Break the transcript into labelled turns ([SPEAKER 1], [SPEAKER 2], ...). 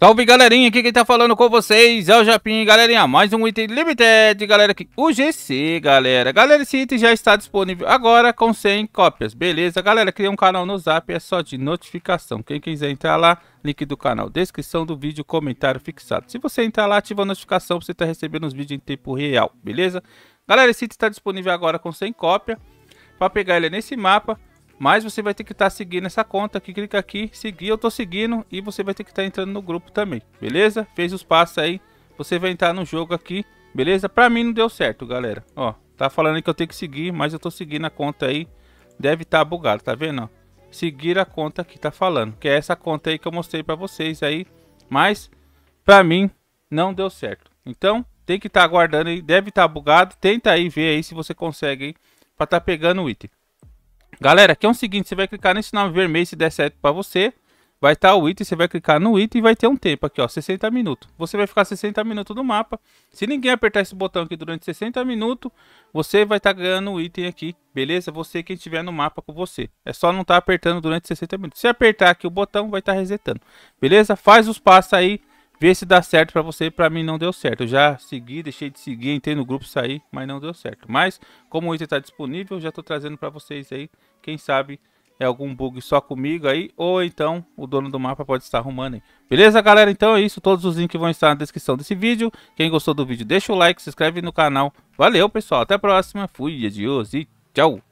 [SPEAKER 1] Salve galerinha, aqui quem tá falando com vocês é o Japim, galerinha, mais um item limited, galera, aqui, o GC, galera, galera, esse item já está disponível agora com 100 cópias, beleza, galera, criei um canal no Zap, é só de notificação, quem quiser entrar lá, link do canal, descrição do vídeo, comentário fixado, se você entrar lá, ativa a notificação, você tá recebendo os vídeos em tempo real, beleza, galera, esse item está disponível agora com 100 cópias, para pegar ele nesse mapa, mas você vai ter que estar tá seguindo essa conta aqui, clica aqui, seguir, eu tô seguindo e você vai ter que estar tá entrando no grupo também, beleza? Fez os passos aí, você vai entrar no jogo aqui, beleza? Pra mim não deu certo, galera, ó, tá falando que eu tenho que seguir, mas eu tô seguindo a conta aí, deve estar tá bugado, tá vendo, ó? Seguir a conta que tá falando, que é essa conta aí que eu mostrei pra vocês aí, mas pra mim não deu certo. Então, tem que estar tá aguardando aí, deve estar tá bugado, tenta aí ver aí se você consegue, hein? Pra tá pegando o item. Galera, aqui é o seguinte, você vai clicar nesse nome vermelho se der certo para você. Vai estar tá o item, você vai clicar no item e vai ter um tempo aqui, ó, 60 minutos. Você vai ficar 60 minutos no mapa. Se ninguém apertar esse botão aqui durante 60 minutos, você vai estar tá ganhando o item aqui, beleza? Você quem estiver no mapa com você. É só não estar tá apertando durante 60 minutos. Se apertar aqui o botão, vai estar tá resetando, beleza? Faz os passos aí Vê se dá certo para você, para mim não deu certo. Eu já segui, deixei de seguir, entrei no grupo, saí, mas não deu certo. Mas como o item está disponível, já estou trazendo para vocês aí. Quem sabe é algum bug só comigo aí, ou então o dono do mapa pode estar arrumando aí. Beleza, galera? Então é isso. Todos os links vão estar na descrição desse vídeo. Quem gostou do vídeo, deixa o like, se inscreve no canal. Valeu, pessoal. Até a próxima. Fui, adiós e tchau.